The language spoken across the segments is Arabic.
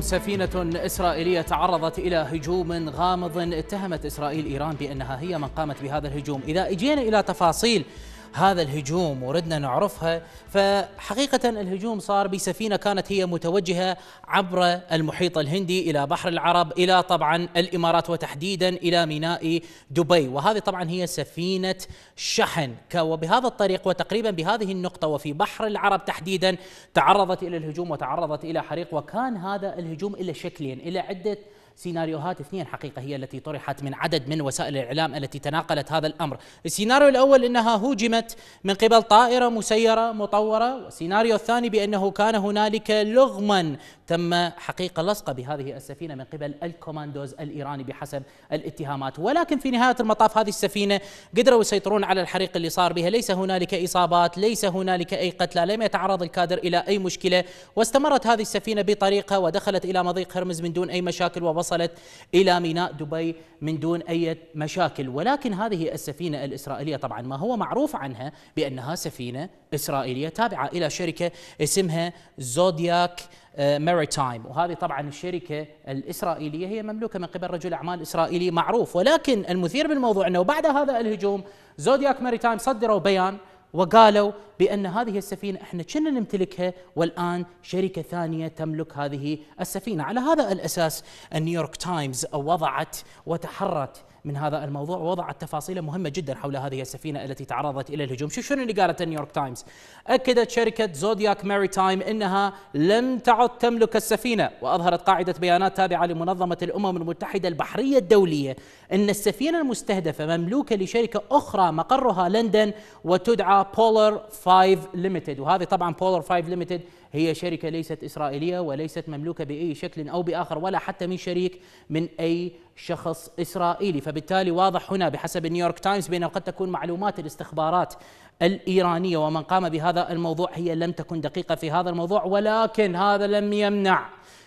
سفينة إسرائيلية تعرضت إلى هجوم غامض اتهمت إسرائيل إيران بأنها هي من قامت بهذا الهجوم إذا أجينا إلى تفاصيل هذا الهجوم وردنا نعرفها فحقيقة الهجوم صار بسفينة كانت هي متوجهة عبر المحيط الهندي إلى بحر العرب إلى طبعا الإمارات وتحديدا إلى ميناء دبي وهذه طبعا هي سفينة شحن وبهذا الطريق وتقريبا بهذه النقطة وفي بحر العرب تحديدا تعرضت إلى الهجوم وتعرضت إلى حريق وكان هذا الهجوم إلى شكلين إلى عدة سيناريوهات اثنين حقيقة هي التي طرحت من عدد من وسائل الإعلام التي تناقلت هذا الأمر السيناريو الأول أنها هوجمت من قبل طائرة مسيرة مطورة والسيناريو الثاني بأنه كان هنالك لغما تم حقيقة لصقة بهذه السفينة من قبل الكوماندوز الإيراني بحسب الاتهامات ولكن في نهاية المطاف هذه السفينة قدروا يسيطرون على الحريق اللي صار بها ليس هنالك إصابات ليس هنالك أي قتلى لم يتعرض الكادر إلى أي مشكلة واستمرت هذه السفينة بطريقها ودخلت إلى مضيق هرمز من دون أي مشاكل ووصل وصلت إلى ميناء دبي من دون أي مشاكل ولكن هذه السفينة الإسرائيلية طبعا ما هو معروف عنها بأنها سفينة إسرائيلية تابعة إلى شركة اسمها زودياك آه، ماريتايم وهذه طبعا الشركة الإسرائيلية هي مملوكة من قبل رجل أعمال إسرائيلي معروف ولكن المثير بالموضوع أنه بعد هذا الهجوم زودياك ماريتايم صدروا بيان وقالوا بأن هذه السفينة احنا كنا نمتلكها والآن شركة ثانية تملك هذه السفينة على هذا الأساس النيويورك تايمز وضعت وتحرت من هذا الموضوع ووضعت تفاصيل مهمة جدا حول هذه السفينة التي تعرضت إلى الهجوم شو شنو اللي قالت نيويورك تايمز أكدت شركة زودياك ماري تايم إنها لم تعد تملك السفينة وأظهرت قاعدة بيانات تابعة لمنظمة الأمم المتحدة البحرية الدولية أن السفينة المستهدفة مملوكة لشركة أخرى مقرها لندن وتدعى بولر 5 ليمتد وهذه طبعا بولر 5 ليمتد هي شركة ليست إسرائيلية وليست مملوكة بأي شكل أو بآخر ولا حتى من شريك من أي شخص إسرائيلي فب فبالتالي واضح هنا بحسب نيويورك تايمز بأنه قد تكون معلومات الاستخبارات الإيرانية ومن قام بهذا الموضوع هي لم تكن دقيقة في هذا الموضوع ولكن هذا لم يمنع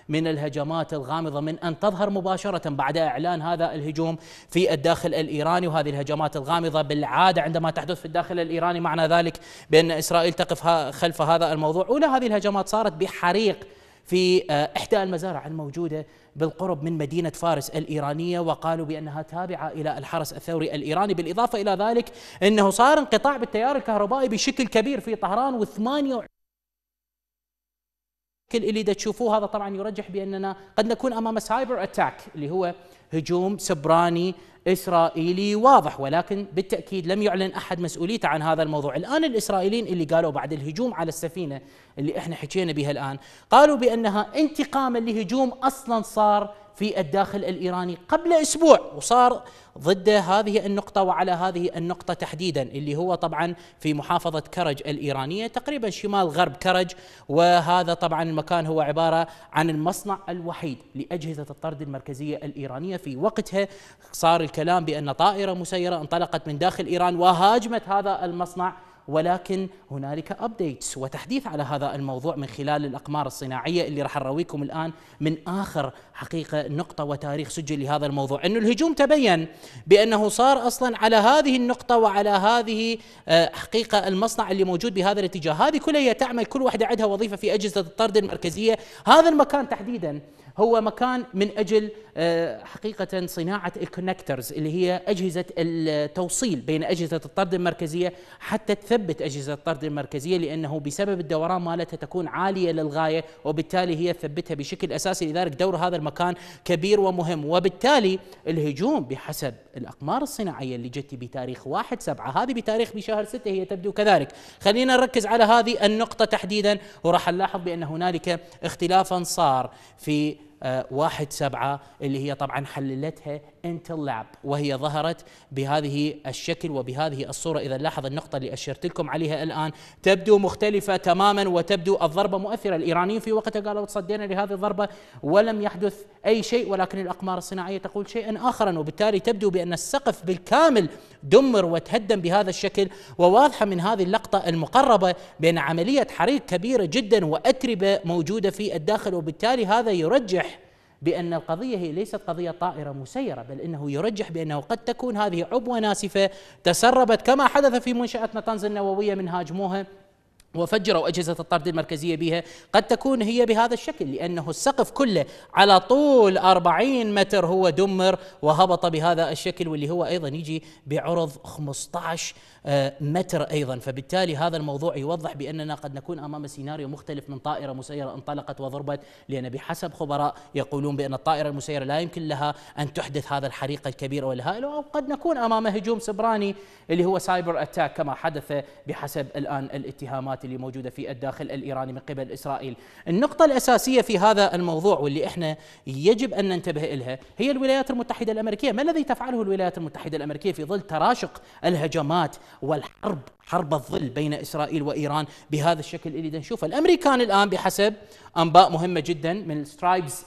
من الهجمات الغامضة من أن تظهر مباشرة بعد إعلان هذا الهجوم في الداخل الإيراني وهذه الهجمات الغامضة بالعادة عندما تحدث في الداخل الإيراني معنى ذلك بأن إسرائيل تقف خلف هذا الموضوع أولى هذه الهجمات صارت بحريق في آه، إحدى المزارع الموجودة بالقرب من مدينة فارس الإيرانية وقالوا بأنها تابعة إلى الحرس الثوري الإيراني بالإضافة إلى ذلك أنه صار انقطاع بالتيار الكهربائي بشكل كبير في طهران و28 كل اللي دا تشوفوه هذا طبعا يرجح باننا قد نكون امام سايبر اتاك اللي هو هجوم سبراني اسرائيلي واضح ولكن بالتاكيد لم يعلن احد مسؤوليته عن هذا الموضوع، الان الاسرائيليين اللي قالوا بعد الهجوم على السفينه اللي احنا حكينا بها الان، قالوا بانها انتقاما لهجوم اصلا صار في الداخل الايراني قبل اسبوع وصار ضد هذه النقطة وعلى هذه النقطة تحديدا اللي هو طبعا في محافظة كرج الإيرانية تقريبا شمال غرب كرج وهذا طبعا المكان هو عبارة عن المصنع الوحيد لأجهزة الطرد المركزية الإيرانية في وقتها صار الكلام بأن طائرة مسيرة انطلقت من داخل إيران وهاجمت هذا المصنع ولكن هنالك ابديتس وتحديث على هذا الموضوع من خلال الاقمار الصناعيه اللي راح نرويكم الان من اخر حقيقه نقطه وتاريخ سجل لهذا الموضوع انه الهجوم تبين بانه صار اصلا على هذه النقطه وعلى هذه آه، حقيقه المصنع اللي موجود بهذا الاتجاه هذه كلها تعمل كل واحده عندها وظيفه في اجهزه الطرد المركزيه هذا المكان تحديدا هو مكان من اجل آه، حقيقه صناعه الكونكترز اللي هي اجهزه التوصيل بين اجهزه الطرد المركزيه حتى تثبت اجهزه الطرد المركزيه لانه بسبب الدوران مالتها تكون عاليه للغايه وبالتالي هي تثبتها بشكل اساسي لذلك دور هذا المكان كبير ومهم وبالتالي الهجوم بحسب الاقمار الصناعيه اللي جت بتاريخ 1 7 هذه بتاريخ بشهر 6 هي تبدو كذلك خلينا نركز على هذه النقطه تحديدا وراح نلاحظ بان هنالك اختلافا صار في آه، واحد سبعة اللي هي طبعا حللتها انتل لاب وهي ظهرت بهذه الشكل وبهذه الصورة إذا لاحظ النقطة اللي أشرت لكم عليها الآن تبدو مختلفة تماما وتبدو الضربة مؤثرة الإيرانيين في وقتها قالوا تصدينا لهذه الضربة ولم يحدث أي شيء ولكن الأقمار الصناعية تقول شيئا آخرا وبالتالي تبدو بأن السقف بالكامل دمر وتهدم بهذا الشكل وواضحة من هذه اللقطة المقربة بأن عملية حريق كبيرة جدا وأتربة موجودة في الداخل وبالتالي هذا يرجح بأن القضية هي ليست قضية طائرة مسيرة بل إنه يرجح بأنه قد تكون هذه عبوة ناسفة تسربت كما حدث في منشأة نطنز النووية من هاجموها وفجروا أجهزة الطرد المركزية بها قد تكون هي بهذا الشكل لأنه السقف كله على طول 40 متر هو دمر وهبط بهذا الشكل واللي هو أيضا يجي بعرض 15 آه، متر أيضا فبالتالي هذا الموضوع يوضح بأننا قد نكون أمام سيناريو مختلف من طائرة مسيرة انطلقت وضربت لأن بحسب خبراء يقولون بأن الطائرة المسيرة لا يمكن لها أن تحدث هذا الحريق الكبير والهائل أو قد نكون أمام هجوم سبراني اللي هو سايبر أتاك كما حدث بحسب الآن الاتهامات الاتفاقات اللي موجوده في الداخل الايراني من قبل اسرائيل. النقطه الاساسيه في هذا الموضوع واللي احنا يجب ان ننتبه إليها هي الولايات المتحده الامريكيه، ما الذي تفعله الولايات المتحده الامريكيه في ظل تراشق الهجمات والحرب حرب الظل بين اسرائيل وايران بهذا الشكل اللي نشوفه، الامريكان الان بحسب انباء مهمه جدا من سترايبز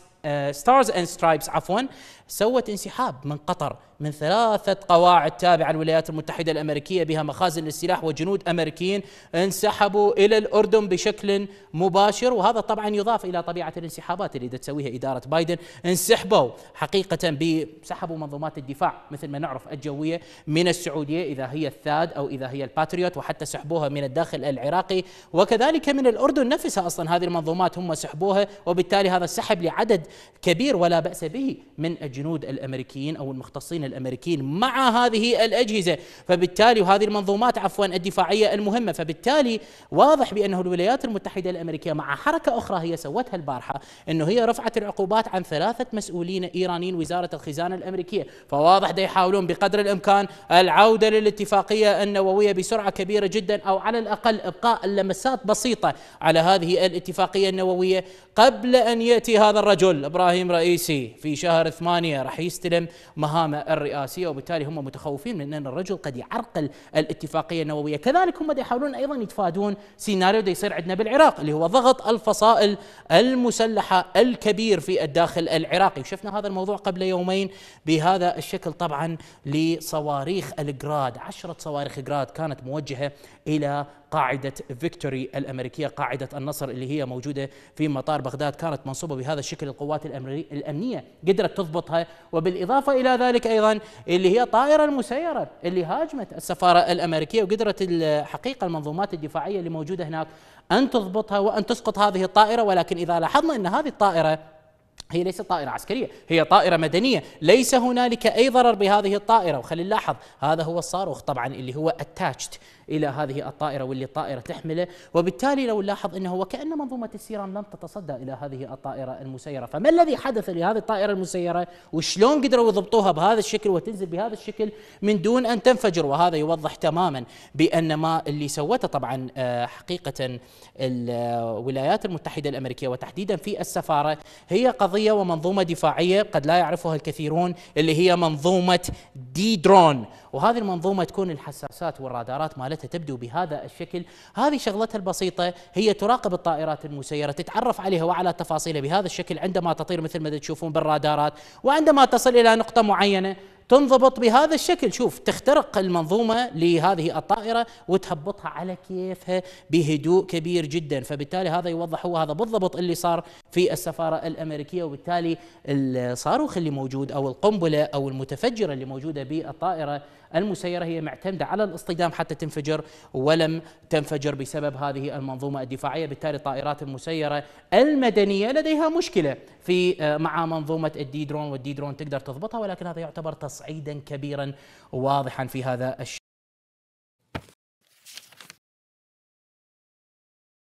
ستارز اند سترايبس عفوا سوت انسحاب من قطر من ثلاثة قواعد تابعة للولايات المتحدة الأمريكية بها مخازن للسلاح وجنود أمريكيين انسحبوا إلى الأردن بشكل مباشر وهذا طبعا يضاف إلى طبيعة الانسحابات اللي تسويها إدارة بايدن انسحبوا حقيقة سحبوا منظومات الدفاع مثل ما نعرف الجوية من السعودية إذا هي الثاد أو إذا هي الباتريوت وحتى سحبوها من الداخل العراقي وكذلك من الأردن نفسها أصلا هذه المنظومات هم سحبوها وبالتالي هذا السحب لعدد كبير ولا بأس به من الجنود الأمريكيين أو المختصين الامريكيين مع هذه الاجهزه فبالتالي وهذه المنظومات عفوا الدفاعيه المهمه فبالتالي واضح بانه الولايات المتحده الامريكيه مع حركه اخرى هي سوتها البارحه انه هي رفعت العقوبات عن ثلاثه مسؤولين ايرانيين وزاره الخزانه الامريكيه فواضح ده يحاولون بقدر الامكان العوده للاتفاقيه النوويه بسرعه كبيره جدا او على الاقل ابقاء لمسات بسيطه على هذه الاتفاقيه النوويه قبل ان ياتي هذا الرجل ابراهيم رئيسي في شهر ثمانية راح يستلم مهامه الرئاسيه وبالتالي هم متخوفين من ان الرجل قد يعرقل الاتفاقيه النوويه، كذلك هم يحاولون ايضا يتفادون سيناريو يصير عندنا بالعراق اللي هو ضغط الفصائل المسلحه الكبير في الداخل العراقي، وشفنا هذا الموضوع قبل يومين بهذا الشكل طبعا لصواريخ الجراد، عشره صواريخ جراد كانت موجهه الى قاعده فيكتوري الامريكيه قاعده النصر اللي هي موجوده في مطار بغداد كانت منصوبه بهذا الشكل القوات الامنيه قدرت تضبطها وبالاضافه الى ذلك ايضا اللي هي الطائره المسيره اللي هاجمت السفاره الامريكيه وقدرت الحقيقه المنظومات الدفاعيه اللي موجوده هناك ان تضبطها وان تسقط هذه الطائره ولكن اذا لاحظنا ان هذه الطائره هي ليست طائرة عسكرية هي طائرة مدنية ليس هنالك أي ضرر بهذه الطائرة وخلي نلاحظ هذا هو الصاروخ طبعا اللي هو اتاتشت إلى هذه الطائرة واللي الطائرة تحمله وبالتالي لو نلاحظ أنه وكأن منظومة السيران لم تتصدى إلى هذه الطائرة المسيرة فما الذي حدث لهذه الطائرة المسيرة وشلون قدروا يضبطوها بهذا الشكل وتنزل بهذا الشكل من دون أن تنفجر وهذا يوضح تماما بأن ما اللي سوته طبعا آه، حقيقة آه، الولايات المتحدة الأمريكية وتحديدا في السفارة هي قضية قويه ومنظومه دفاعيه قد لا يعرفها الكثيرون اللي هي منظومه دي درون وهذه المنظومه تكون الحساسات والرادارات مالتها تبدو بهذا الشكل هذه شغلتها البسيطه هي تراقب الطائرات المسيره تتعرف عليها وعلى تفاصيلها بهذا الشكل عندما تطير مثل ما تشوفون بالرادارات وعندما تصل الى نقطه معينه تنضبط بهذا الشكل شوف تخترق المنظومة لهذه الطائرة وتهبطها على كيفها بهدوء كبير جدا فبالتالي هذا يوضح هو هذا بالضبط اللي صار في السفارة الأمريكية وبالتالي الصاروخ اللي موجود أو القنبلة أو المتفجرة اللي موجودة بالطائرة المسيرة هي معتمدة على الاصطدام حتى تنفجر ولم تنفجر بسبب هذه المنظومة الدفاعية بالتالي الطائرات المسيرة المدنية لديها مشكلة في آه، مع منظومة الديدرون والديدرون تقدر تضبطها ولكن هذا يعتبر تصعيد تصعيدا كبيرا واضحا في هذا الشيء